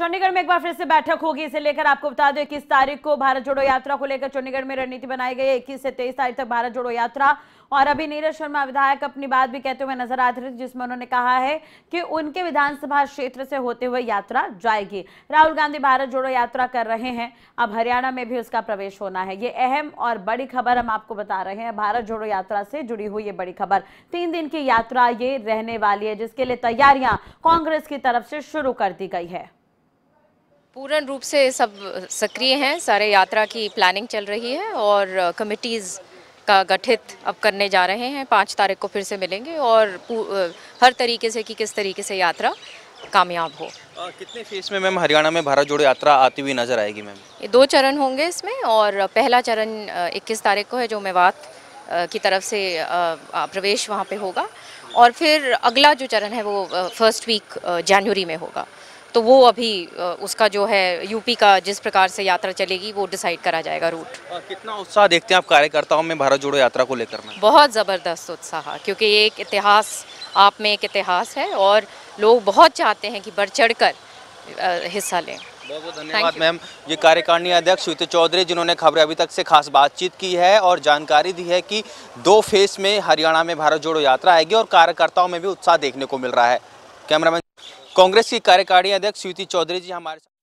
चंडीगढ़ में एक बार फिर से बैठक होगी इसे लेकर आपको बता दें इक्कीस तारीख को भारत जोड़ो यात्रा को लेकर चंडीगढ़ में रणनीति बनाई गई है इक्कीस से तेईस तारीख तक भारत जोड़ो यात्रा और अभी नीरज शर्मा विधायक अपनी बात भी कहते हुए नजर आ रही जिसमें उन्होंने कहा है कि उनके विधानसभा क्षेत्र से होते हुए यात्रा जाएगी राहुल गांधी भारत जोड़ो यात्रा कर रहे हैं अब हरियाणा में भी उसका प्रवेश होना है ये अहम और बड़ी खबर हम आपको बता रहे हैं भारत जोड़ो यात्रा से जुड़ी हुई ये बड़ी खबर तीन दिन की यात्रा ये रहने वाली है जिसके लिए तैयारियां कांग्रेस की तरफ से शुरू कर दी गई है पूर्ण रूप से सब सक्रिय हैं सारे यात्रा की प्लानिंग चल रही है और कमिटीज़ का गठित अब करने जा रहे हैं पाँच तारीख को फिर से मिलेंगे और हर तरीके से कि किस तरीके से यात्रा कामयाब हो आ, कितने फेस में मैम हरियाणा में भारत जोड़ो यात्रा आती हुई नजर आएगी मैम ये दो चरण होंगे इसमें और पहला चरण 21 तारीख को है जो मेवात की तरफ से प्रवेश वहाँ पे होगा और फिर अगला जो चरण है वो फर्स्ट वीक जनवरी में होगा तो वो अभी उसका जो है यूपी का जिस प्रकार से यात्रा चलेगी वो डिसाइड करा जाएगा रूट कितना उत्साह देखते हैं आप कार्यकर्ताओं में भारत जोड़ो यात्रा को लेकर में बहुत ज़बरदस्त उत्साह क्योंकि ये एक इतिहास आप में एक इतिहास है और लोग बहुत चाहते हैं कि बढ़ चढ़ कर हिस्सा लें बहुत बहुत धन्यवाद मैम ये कार्यकारिणी अध्यक्ष श्वेत चौधरी जिन्होंने खबरें अभी तक से खास बातचीत की है और जानकारी दी है कि दो फेस में हरियाणा में भारत जोड़ो यात्रा आएगी और कार्यकर्ताओं में भी उत्साह देखने को मिल रहा है कैमरामैन कांग्रेस की कार्यकारी अध्यक्ष स्वीति चौधरी जी हमारे